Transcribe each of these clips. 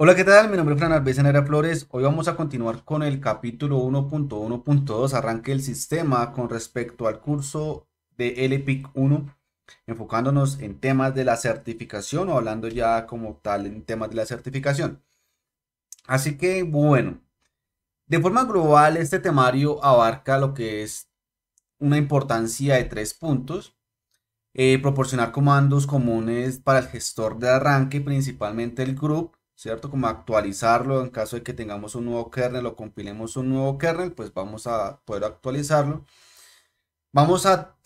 Hola, ¿qué tal? Mi nombre es Fran Alves Flores. Hoy vamos a continuar con el capítulo 1.1.2, arranque del sistema con respecto al curso de LPIC 1, enfocándonos en temas de la certificación o hablando ya como tal en temas de la certificación. Así que, bueno, de forma global, este temario abarca lo que es una importancia de tres puntos. Eh, proporcionar comandos comunes para el gestor de arranque, principalmente el grupo ¿cierto? Como actualizarlo en caso de que tengamos un nuevo kernel o compilemos un nuevo kernel, pues vamos a poder actualizarlo. Vamos a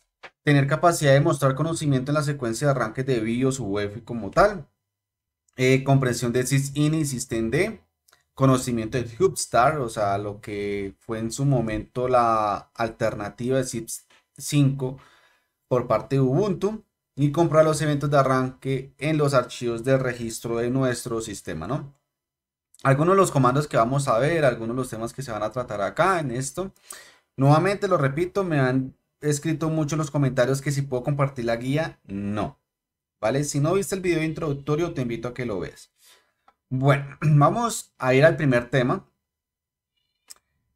tener capacidad de mostrar conocimiento en la secuencia de arranque de BIOS UEFI como tal. Compresión eh, comprensión de SysIn y SysTend. Conocimiento de Hubstar, o sea, lo que fue en su momento la alternativa de sys 5 por parte de Ubuntu y comprar los eventos de arranque en los archivos de registro de nuestro sistema, ¿no? Algunos de los comandos que vamos a ver, algunos de los temas que se van a tratar acá en esto. Nuevamente, lo repito, me han escrito mucho en los comentarios que si puedo compartir la guía, no. ¿Vale? Si no viste el video introductorio, te invito a que lo veas. Bueno, vamos a ir al primer tema,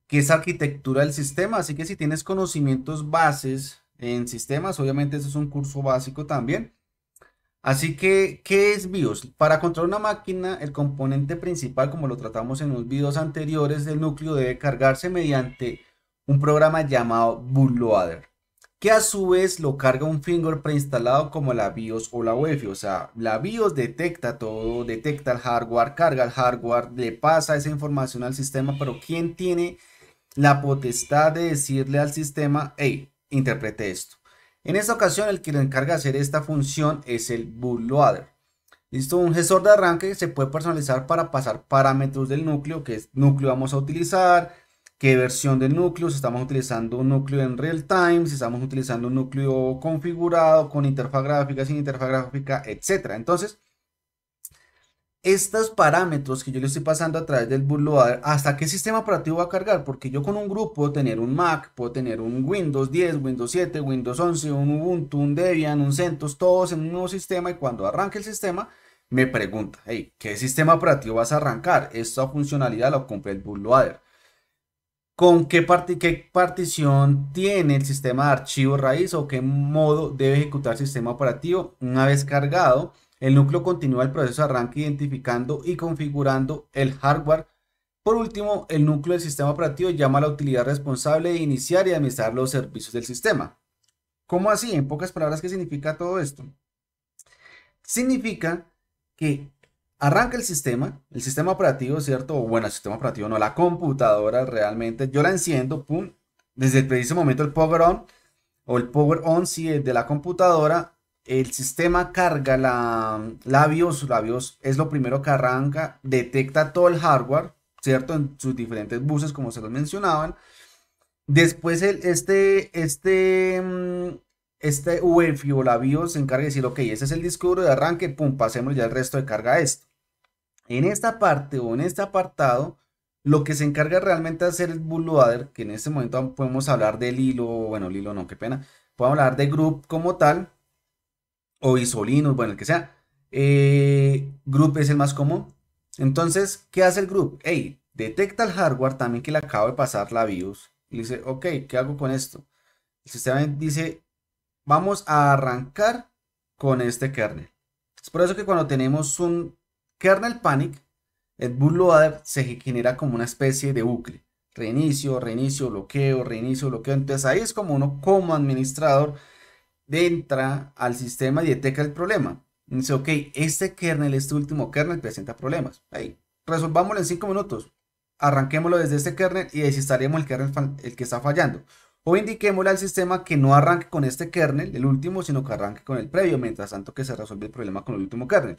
que es arquitectura del sistema. Así que si tienes conocimientos bases en sistemas. Obviamente eso es un curso básico también. Así que, ¿qué es BIOS? Para controlar una máquina, el componente principal, como lo tratamos en los videos anteriores del núcleo, debe cargarse mediante un programa llamado bootloader, que a su vez lo carga un finger preinstalado como la BIOS o la UEFI. O sea, la BIOS detecta todo, detecta el hardware, carga el hardware, le pasa esa información al sistema, pero ¿quién tiene la potestad de decirle al sistema, hey, interprete esto. En esta ocasión el que le encarga hacer esta función es el bootloader. Listo, un gestor de arranque se puede personalizar para pasar parámetros del núcleo, qué núcleo vamos a utilizar, qué versión del núcleo, si estamos utilizando un núcleo en real time, si estamos utilizando un núcleo configurado con interfaz gráfica, sin interfaz gráfica, etcétera, Entonces, estos parámetros que yo le estoy pasando a través del bootloader, hasta qué sistema operativo va a cargar, porque yo con un grupo puedo tener un Mac, puedo tener un Windows 10, Windows 7, Windows 11, un Ubuntu, un Debian, un CentOS, todos en un nuevo sistema y cuando arranque el sistema me pregunta, hey, ¿qué sistema operativo vas a arrancar? Esta funcionalidad la compré el bootloader. ¿Con qué, qué partición tiene el sistema de archivo raíz o qué modo debe ejecutar el sistema operativo una vez cargado? El núcleo continúa el proceso de arranque identificando y configurando el hardware. Por último, el núcleo del sistema operativo llama a la utilidad responsable de iniciar y administrar los servicios del sistema. ¿Cómo así? En pocas palabras, ¿qué significa todo esto? Significa que arranca el sistema, el sistema operativo, ¿cierto? bueno, el sistema operativo no, la computadora realmente. Yo la enciendo, pum, desde el preciso momento el power on o el power on es de la computadora el sistema carga la, labios BIOS, la BIOS es lo primero que arranca, detecta todo el hardware, ¿cierto? En sus diferentes buses, como se los mencionaban. Después el, este, este, mm, este UEFI o la BIOS se encarga de decir, ok, ese es el disco duro de arranque, pum, pasemos ya el resto de carga a esto. En esta parte o en este apartado, lo que se encarga realmente de hacer es bootloader, que en este momento podemos hablar del hilo, bueno, el hilo no, qué pena, podemos hablar de group como tal, o Isolinos, bueno, el que sea. Eh, group es el más común. Entonces, ¿qué hace el group? Hey, detecta el hardware también que le acabo de pasar la BIOS. Y dice, ok, ¿qué hago con esto? El sistema dice, vamos a arrancar con este kernel. Es por eso que cuando tenemos un kernel panic, el bootloader se genera como una especie de bucle. Reinicio, reinicio, bloqueo, reinicio, bloqueo. Entonces ahí es como uno como administrador entra al sistema y detecta el problema. dice, ok, este kernel, este último kernel presenta problemas. Ahí, resolvámoslo en 5 minutos. Arranquémoslo desde este kernel y desinstalemos el kernel el que está fallando. O indiquémosle al sistema que no arranque con este kernel, el último, sino que arranque con el previo, mientras tanto que se resuelve el problema con el último kernel.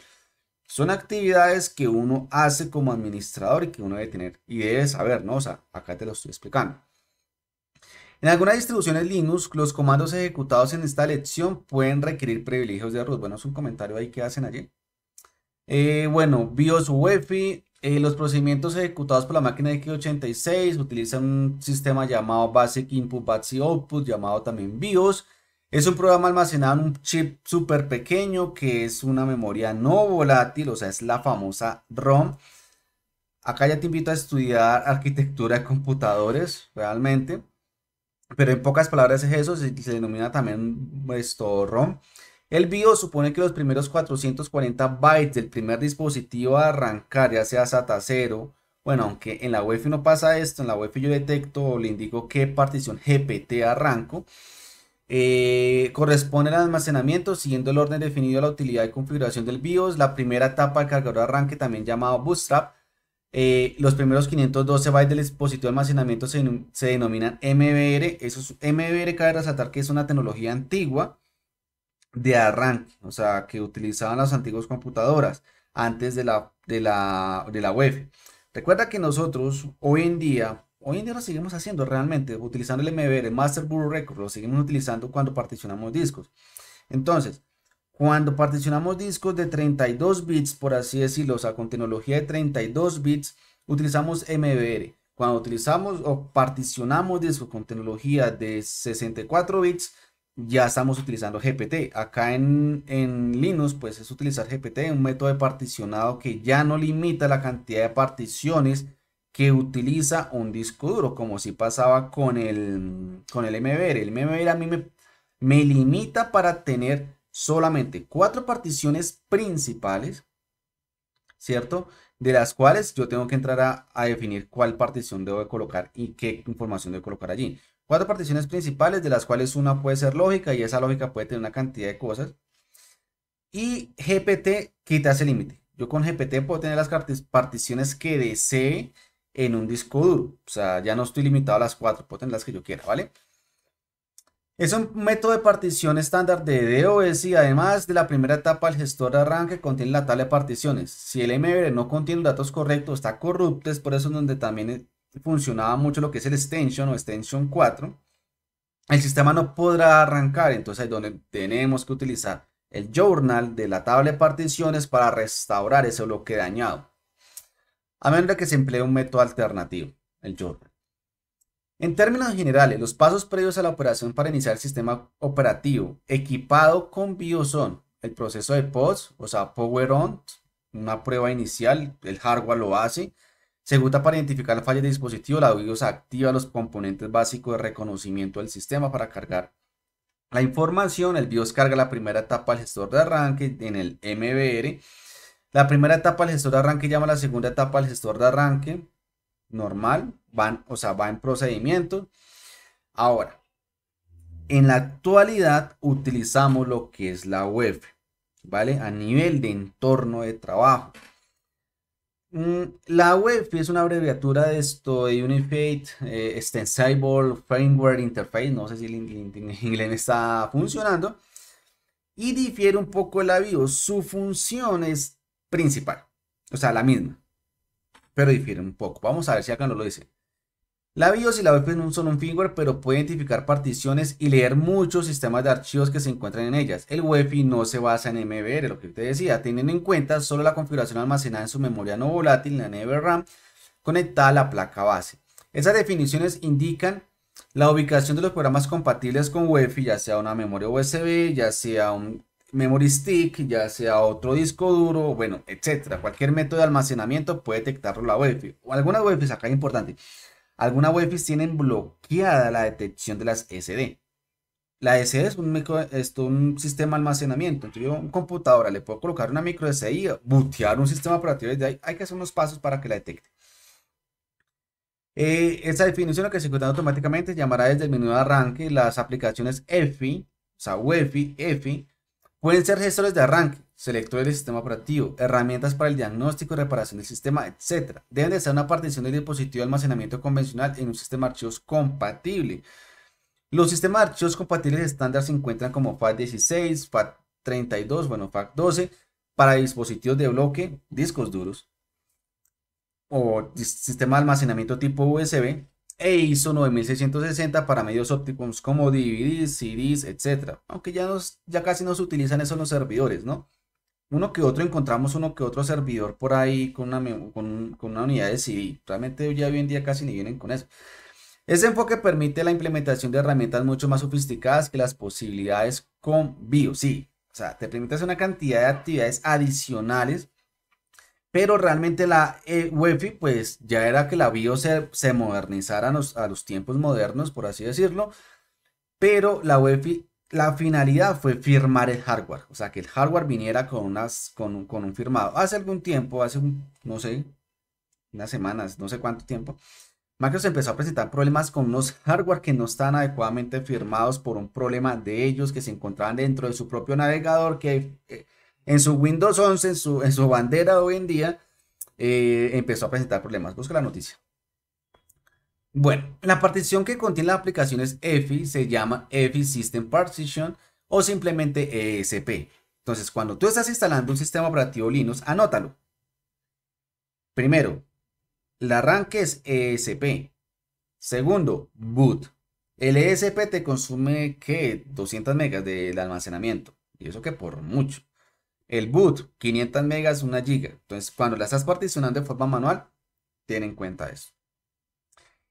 Son actividades que uno hace como administrador y que uno debe tener y debe saber, ¿no? O sea, acá te lo estoy explicando. En algunas distribuciones Linux, los comandos ejecutados en esta lección pueden requerir privilegios de root. Bueno, es un comentario ahí que hacen allí. Eh, bueno, BIOS UEFI, eh, los procedimientos ejecutados por la máquina X86 utilizan un sistema llamado Basic Input, Basic Output, llamado también BIOS. Es un programa almacenado en un chip súper pequeño que es una memoria no volátil, o sea, es la famosa ROM. Acá ya te invito a estudiar arquitectura de computadores, realmente pero en pocas palabras es eso, se, denomina también esto ROM. El BIOS supone que los primeros 440 bytes del primer dispositivo a arrancar, ya sea SATA 0, bueno, aunque en la UEFI no pasa esto, en la UEFI yo detecto o le indico qué partición GPT arranco, eh, corresponde al almacenamiento siguiendo el orden definido a la utilidad de configuración del BIOS. La primera etapa del cargador de arranque, también llamado Bootstrap, eh, los primeros 512 bytes del dispositivo de almacenamiento se, denominan MBR. Eso es, MBR cabe resaltar que es una tecnología antigua de arranque, o sea, que utilizaban las antiguas computadoras antes de la, de la, e Recuerda que nosotros hoy en día, hoy en día lo seguimos haciendo realmente, utilizando el MBR, Master Bureau Record, lo seguimos utilizando cuando particionamos discos. Entonces, cuando particionamos discos de 32 bits, por así decirlo, o sea, con tecnología de 32 bits, utilizamos MBR. Cuando utilizamos o particionamos discos con tecnología de 64 bits, ya estamos utilizando GPT. Acá en, Linux, pues es utilizar GPT, un método de particionado que ya no limita la cantidad de particiones que utiliza un disco duro, como si pasaba con el, con el MBR. El MBR a mí me limita para tener solamente cuatro particiones principales, ¿cierto? De las cuales yo tengo que entrar a, definir cuál partición debo de colocar y qué información debo colocar allí. Cuatro particiones principales, de las cuales una puede ser lógica y esa lógica puede tener una cantidad de cosas. Y GPT quita ese límite. Yo con GPT puedo tener las particiones que desee en un disco duro. O sea, ya no estoy limitado a las cuatro, puedo tener las que yo quiera, ¿vale? Es un método de partición estándar de DOS y además de la primera etapa el gestor de arranque contiene la tabla de particiones. Si el MBR no contiene datos correctos, está corrupto, es por eso donde también eh, funcionaba mucho lo que es el extension o extension 4. El sistema no podrá arrancar, entonces es donde tenemos que utilizar el journal de la tabla de particiones para restaurar ese bloque dañado. A menos de que se emplee un método alternativo, el journal. En términos generales, los pasos previos a la operación para iniciar el sistema operativo equipado con BIOS son el proceso de POS, o sea, Power On, una prueba inicial, el hardware lo hace. Segunda, para identificar la falla de dispositivo, la BIOS activa los componentes básicos de reconocimiento del sistema para cargar la información. El BIOS carga la primera etapa al gestor de arranque en el MBR. La primera etapa al gestor de arranque llama a la segunda etapa al gestor de arranque normal, van, o sea, va en procedimiento. Ahora, en la actualidad utilizamos lo que es la web, ¿vale? A nivel de entorno de trabajo. Mm, la web es una abreviatura de esto de Unified eh, Extensible Framework Interface, no sé si en inglés está funcionando, y difiere un poco de la BIOS. Su función es principal, o sea, la misma, pero difiere un poco. Vamos a ver si acá no lo dice. La BIOS y la UEFI no son un firmware, pero puede identificar particiones y leer muchos sistemas de archivos que se encuentran en ellas. El UEFI no se basa en MBR, lo que te decía, Tienen en cuenta solo la configuración almacenada en su memoria no volátil, la NVRAM, conectada a la placa base. Esas definiciones indican la ubicación de los programas compatibles con UEFI, ya sea una memoria USB, ya sea un memory stick, ya sea otro disco duro, bueno, etcétera. Cualquier método de almacenamiento puede detectarlo la UEFI. O algunas WiFi, acá es importante, algunas wi tienen bloqueada la detección de las SD. La SD es un, un sistema de almacenamiento. Entonces, yo un computadora le puedo colocar una micro y bootear un sistema operativo desde ahí. Hay que hacer unos pasos para que la detecte. esa eh, esta definición que se ejecuta automáticamente llamará desde el menú de arranque las aplicaciones EFI, o sea, wi EFI, Pueden ser gestores de arranque, selectores del sistema operativo, herramientas para el diagnóstico y reparación del sistema, etc. Deben de ser una partición del dispositivo de almacenamiento convencional en un sistema de archivos compatible. Los sistemas de archivos compatibles estándar se encuentran como FAT16, FAT32, bueno, FAT12, para dispositivos de bloque, discos duros, o sistema de almacenamiento tipo USB, e ISO 9660 para medios ópticos como DVDs, CDs, etc. Aunque ya, ya casi no se utilizan esos los servidores, ¿no? Uno que otro encontramos uno que otro servidor por ahí con una, con, una unidad de CD. Realmente ya hoy en día casi ni vienen con eso. Ese enfoque permite la implementación de herramientas mucho más sofisticadas que las posibilidades con BIOS. Sí, o sea, te permite hacer una cantidad de actividades adicionales pero realmente la UEFI, eh, pues ya era que la BIO se, modernizara a los, tiempos modernos, por así decirlo. Pero la UEFI, la finalidad fue firmar el hardware. O sea, que el hardware viniera con, unas, con, con un firmado. Hace algún tiempo, hace un, no sé, unas semanas, no sé cuánto tiempo, se empezó a presentar problemas con unos hardware que no están adecuadamente firmados por un problema de ellos que se encontraban dentro de su propio navegador que eh, en su Windows 11, en su, bandera hoy en día, eh, empezó a presentar problemas. Busca la noticia. Bueno, la partición que contiene las aplicaciones EFI se llama EFI System Partition o simplemente ESP. Entonces, cuando tú estás instalando un sistema operativo Linux, anótalo. Primero, el arranque es ESP. Segundo, boot. El ESP te consume, ¿qué? 200 megas del de almacenamiento. Y eso que por mucho. El boot, 500 megas, una giga. Entonces, cuando la estás particionando de forma manual, ten en cuenta eso.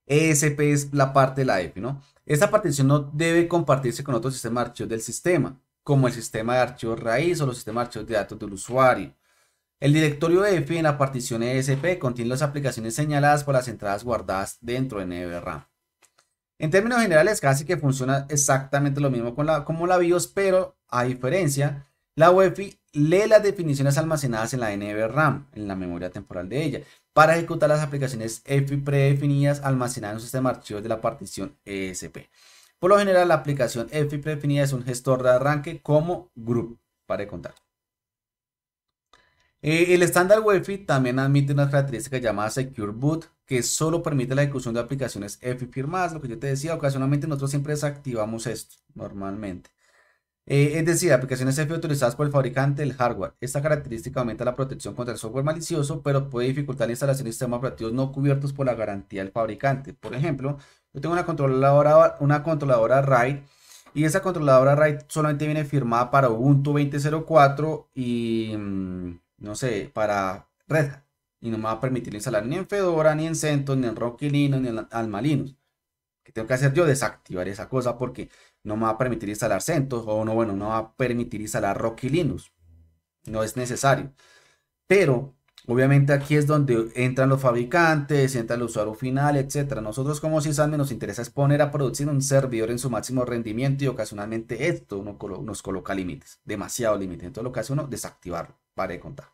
ESP es la parte de la EFI, ¿no? Esta partición no debe compartirse con otro sistema de archivos del sistema, como el sistema de archivos raíz o los sistemas de archivos de datos del usuario. El directorio EFI e en la partición ESP contiene las aplicaciones señaladas por las entradas guardadas dentro de NVRAM. En términos generales, casi que funciona exactamente lo mismo con la, como la BIOS, pero a diferencia, la UEFI lee las definiciones almacenadas en la NVRAM, en la memoria temporal de ella, para ejecutar las aplicaciones predefinidas almacenadas en un sistema de de la partición ESP. Por lo general, la aplicación EFI predefinida es un gestor de arranque como group, para contar. Eh, el estándar UEFI también admite una característica llamada Secure Boot, que solo permite la ejecución de aplicaciones EFI firmadas, lo que yo te decía, ocasionalmente nosotros siempre desactivamos esto, normalmente. Eh, es decir, aplicaciones F utilizadas por el fabricante del hardware. Esta característica aumenta la protección contra el software malicioso, pero puede dificultar la instalación de sistemas operativos no cubiertos por la garantía del fabricante. Por ejemplo, yo tengo una controladora, una controladora RAID y esa controladora RAID solamente viene firmada para Ubuntu 20.04 y mm, no sé, para Red Hat. Y no me va a permitir instalar ni en Fedora, ni en CentOS, ni en Rocky Linux, ni en AlmaLinux que tengo que hacer yo? Desactivar esa cosa porque no me va a permitir instalar CentOS o no, bueno, no va a permitir instalar Rocky Linux. No es necesario. Pero obviamente aquí es donde entran los fabricantes, entra el usuario final, etc. Nosotros como sysadmin nos interesa exponer a producir un servidor en su máximo rendimiento y ocasionalmente esto nos, coloca límites, demasiado límites. Entonces lo que hace uno, desactivarlo, para de contar.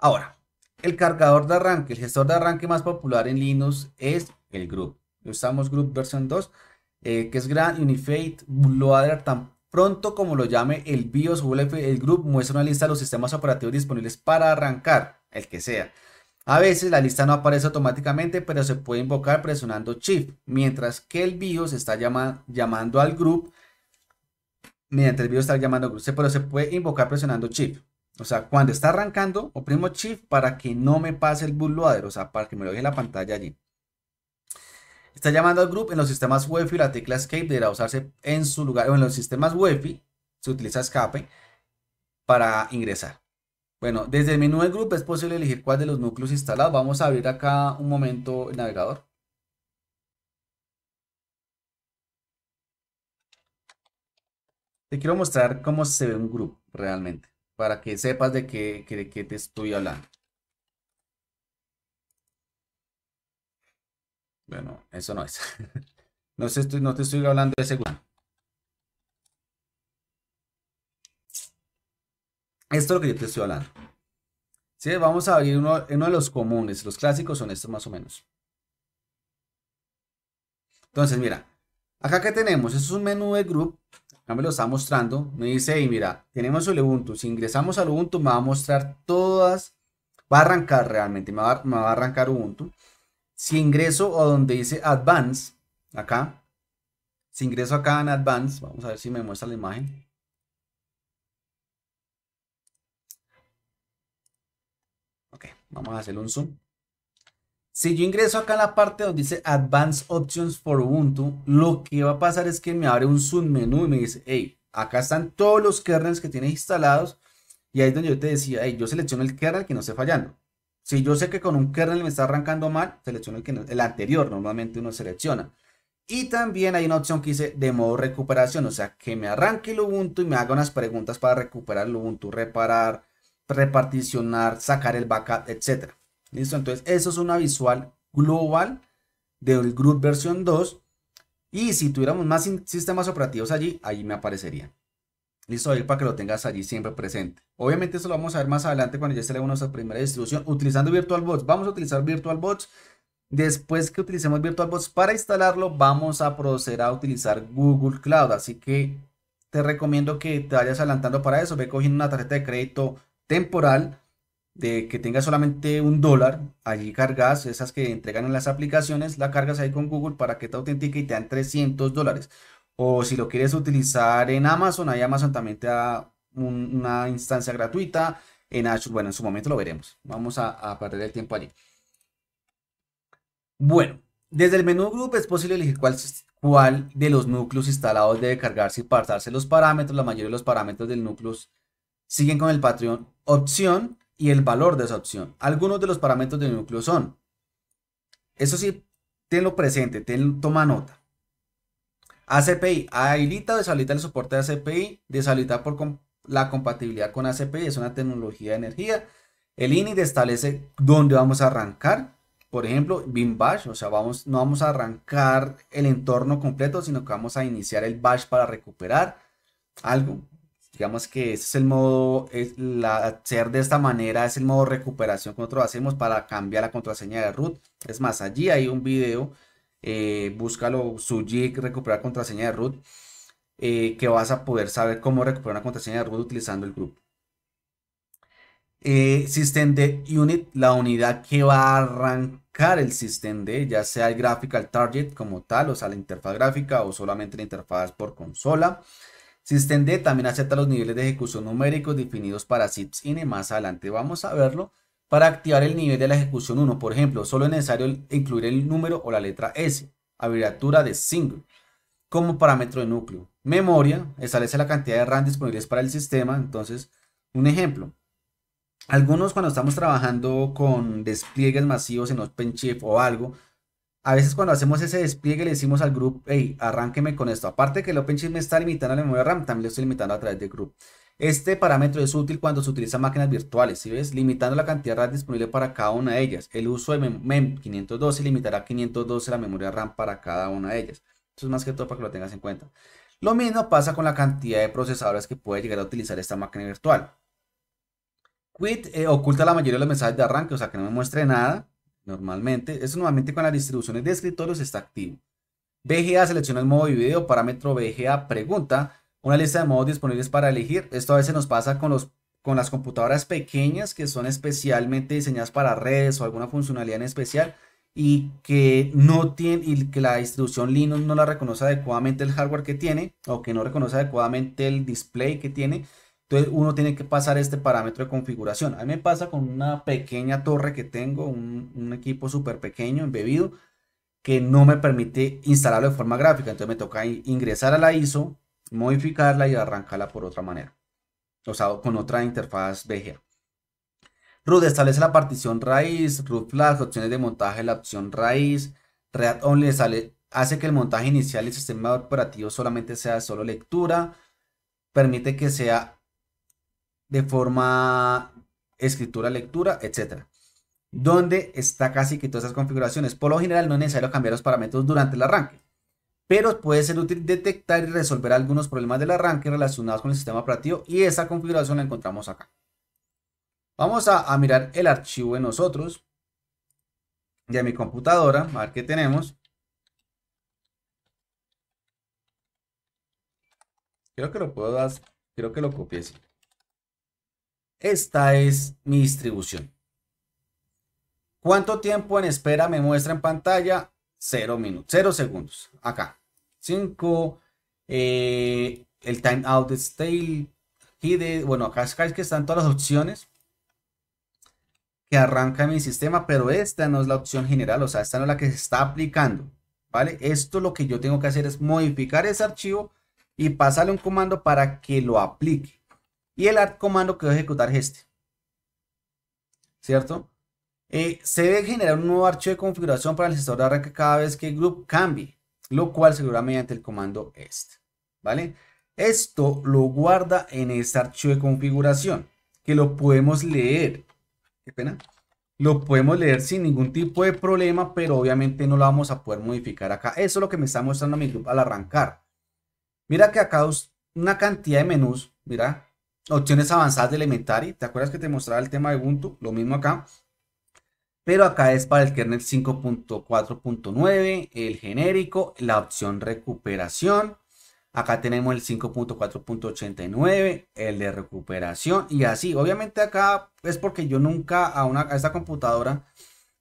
Ahora, el cargador de arranque, el gestor de arranque más popular en Linux es el group. Usamos group versión 2, eh, que es grand Unified Bootloader tan pronto como lo llame el BIOS el group muestra una lista de los sistemas operativos disponibles para arrancar, el que sea. A veces la lista no aparece automáticamente, pero se puede invocar presionando Shift, mientras que el BIOS está llamando al group. mientras el BIOS está llamando al group, pero se puede invocar presionando Shift. O sea, cuando está arrancando, oprimo Shift para que no me pase el bootloader, o sea, para que me lo deje la pantalla allí. Está llamando al grupo en los sistemas UEFI, la tecla escape deberá usarse en su lugar, o en los sistemas UEFI se utiliza escape para ingresar. Bueno, desde el menú del grupo es posible elegir cuál de los núcleos instalados. Vamos a abrir acá un momento el navegador. Te quiero mostrar cómo se ve un grupo realmente, para que sepas de qué, de qué te estoy hablando. Bueno, eso no es. no, sé, te estoy hablando de ese Esto es lo que yo te estoy hablando. Sí, vamos a abrir uno, uno de los comunes. Los clásicos son estos más o menos. Entonces, mira, acá que tenemos, es un menú de group, Acá me lo está mostrando, me dice, mira, tenemos el Ubuntu, si ingresamos al Ubuntu me va a mostrar todas, va a arrancar realmente, va, me va a arrancar Ubuntu, si ingreso o donde dice Advance, acá. Si ingreso acá en Advance, vamos a ver si me muestra la imagen. Ok, vamos a hacer un zoom. Si yo ingreso acá en la parte donde dice Advanced Options for Ubuntu, lo que va a pasar es que me abre un zoom menú y me dice, hey, acá están todos los kernels que tienes instalados. Y ahí es donde yo te decía, hey, yo selecciono el kernel que no esté fallando. Si yo sé que con un kernel me está arrancando mal, selecciono el, el anterior, normalmente uno selecciona. Y también hay una opción que dice de modo recuperación, o sea, que me arranque el Ubuntu y me haga unas preguntas para recuperar el Ubuntu, reparar, reparticionar, sacar el backup, etc. ¿Listo? Entonces, eso es una visual global del Group versión 2. Y si tuviéramos más sistemas operativos allí, ahí me aparecerían. Listo, ahí para que lo tengas allí siempre presente. Obviamente eso lo vamos a ver más adelante cuando ya esté nuestra primera distribución utilizando VirtualBox. Vamos a utilizar VirtualBox. Después que utilicemos VirtualBox para instalarlo, vamos a proceder a utilizar Google Cloud. Así que te recomiendo que te vayas adelantando para eso. Ve cogiendo una tarjeta de crédito temporal de que tenga solamente un dólar. Allí cargas esas que entregan en las aplicaciones, la cargas ahí con Google para que te autentique y te dan 300 dólares. O si lo quieres utilizar en Amazon, ahí Amazon también te da una instancia gratuita. En Azure, bueno, en su momento lo veremos. Vamos a, perder el tiempo allí. Bueno, desde el menú Group es posible elegir cuál, cuál de los núcleos instalados debe cargarse y pasarse los parámetros. La mayoría de los parámetros del núcleo siguen con el patrón opción y el valor de esa opción. Algunos de los parámetros del núcleo son, eso sí, tenlo presente, toma nota. ACPI, habilita o deshabilita el soporte de ACPI, deshabilita por la compatibilidad con ACPI, es una tecnología de energía. El INIT establece dónde vamos a arrancar, por ejemplo, BIM bash, o sea, vamos, no vamos a arrancar el entorno completo, sino que vamos a iniciar el bash para recuperar algo. Digamos que ese es el modo, es hacer de esta manera es el modo recuperación que nosotros hacemos para cambiar la contraseña de root. Es más, allí hay un video eh, búscalo su jig, recuperar contraseña de root, eh, que vas a poder saber cómo recuperar una contraseña de root utilizando el grupo. Eh, de unit, la unidad que va a arrancar el system de, ya sea el graphical target como tal, o sea, la interfaz gráfica o solamente la interfaz por consola. Systemd también acepta los niveles de ejecución numéricos definidos para SIPS INE. Más adelante vamos a verlo. Para activar el nivel de la ejecución 1, por ejemplo, solo es necesario incluir el número o la letra S, abreviatura de single, como parámetro de núcleo. Memoria, establece la cantidad de RAM disponibles para el sistema. Entonces, un ejemplo. Algunos cuando estamos trabajando con despliegues masivos en OpenShift o algo, a veces cuando hacemos ese despliegue le decimos al group, hey, arránqueme con esto. Aparte que el OpenShift me está limitando la memoria RAM, también lo estoy limitando a través del group. Este parámetro es útil cuando se utilizan máquinas virtuales, si ves? Limitando la cantidad de RAM disponible para cada una de ellas. El uso de MEM512 limitará 512 la memoria RAM para cada una de ellas. Esto es más que todo para que lo tengas en cuenta. Lo mismo pasa con la cantidad de procesadores que puede llegar a utilizar esta máquina virtual. Quit eh, oculta la mayoría de los mensajes de arranque, o sea que no me muestre nada normalmente. Eso normalmente con las distribuciones de escritorios está activo. BGA selecciona el modo de video, parámetro BGA pregunta una lista de modos disponibles para elegir. Esto a veces nos pasa con, los, con las computadoras pequeñas que son especialmente diseñadas para redes o alguna funcionalidad en especial y que no tiene y que la distribución Linux no la reconoce adecuadamente el hardware que tiene o que no reconoce adecuadamente el display que tiene. Entonces uno tiene que pasar este parámetro de configuración. A mí me pasa con una pequeña torre que tengo, un, un equipo súper pequeño, embebido, que no me permite instalarlo de forma gráfica. Entonces me toca ingresar a la ISO, modificarla y arrancarla por otra manera, o sea, con otra interfaz VGA. Root establece la partición raíz, root flag, opciones de montaje, la opción raíz, READ Only hace que el montaje inicial del sistema operativo solamente sea solo lectura, permite que sea de forma escritura-lectura, etc. Donde está casi que todas esas configuraciones. Por lo general no es necesario cambiar los parámetros durante el arranque pero puede ser útil detectar y resolver algunos problemas del arranque relacionados con el sistema operativo y esa configuración la encontramos acá. Vamos a, mirar el archivo de nosotros, de mi computadora, a ver qué tenemos. Creo que lo puedo dar, creo que lo copié. Esta es mi distribución. ¿Cuánto tiempo en espera me muestra en pantalla? 0 minutos, 0 segundos. Acá. 5. Eh, el timeout out stale. Hidden. Bueno, acá es que están todas las opciones que arranca mi sistema, pero esta no es la opción general, o sea, esta no es la que se está aplicando, ¿vale? Esto lo que yo tengo que hacer es modificar ese archivo y pasarle un comando para que lo aplique. Y el art comando que voy a ejecutar es este, ¿cierto? Eh, se debe generar un nuevo archivo de configuración para el gestor de arranque cada vez que el group cambie, lo cual se logra mediante el comando este, ¿Vale? Esto lo guarda en este archivo de configuración, que lo podemos leer. pena? Lo podemos leer sin ningún tipo de problema, pero obviamente no lo vamos a poder modificar acá. Eso es lo que me está mostrando mi grupo al arrancar. Mira que acá una cantidad de menús, mira, opciones avanzadas de Elementary. ¿Te acuerdas que te mostraba el tema de Ubuntu? Lo mismo acá pero acá es para el kernel 5.4.9, el genérico, la opción recuperación. Acá tenemos el 5.4.89, el de recuperación y así. Obviamente acá es porque yo nunca a, una, esta computadora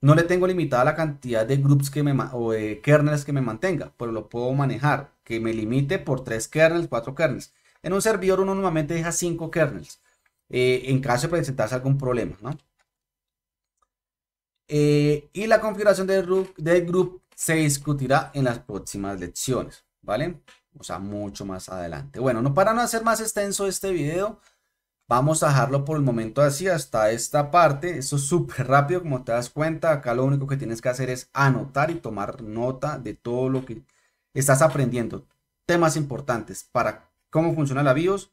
no le tengo limitada la cantidad de groups que me, o de kernels que me mantenga, pero lo puedo manejar, que me limite por 3 kernels, 4 kernels. En un servidor uno normalmente deja 5 kernels eh, en caso de presentarse algún problema, ¿no? Eh, y la configuración del, de grupo se discutirá en las próximas lecciones, ¿vale? O sea, mucho más adelante. Bueno, no, para no hacer más extenso este video, vamos a dejarlo por el momento así hasta esta parte. eso es súper rápido, como te das cuenta. Acá lo único que tienes que hacer es anotar y tomar nota de todo lo que estás aprendiendo. Temas importantes para cómo funciona la BIOS,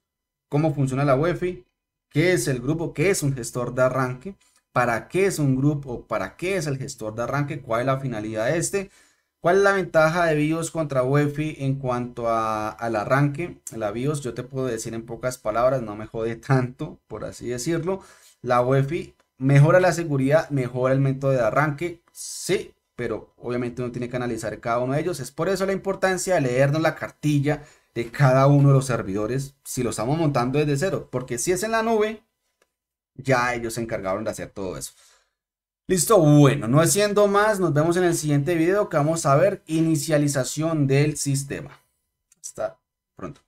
cómo funciona la UEFI, qué es el grupo, qué es un gestor de arranque para qué es un grupo, o para qué es el gestor de arranque, cuál es la finalidad de este, cuál es la ventaja de BIOS contra UEFI en cuanto al arranque. La BIOS, yo te puedo decir en pocas palabras, no me jode tanto, por así decirlo. La UEFI mejora la seguridad, mejora el método de arranque, sí, pero obviamente uno tiene que analizar cada uno de ellos. Es por eso la importancia de leernos la cartilla de cada uno de los servidores si lo estamos montando desde cero, porque si es en la nube, ya ellos se encargaron de hacer todo eso. Listo, bueno, no haciendo más, nos vemos en el siguiente video que vamos a ver inicialización del sistema. Hasta pronto.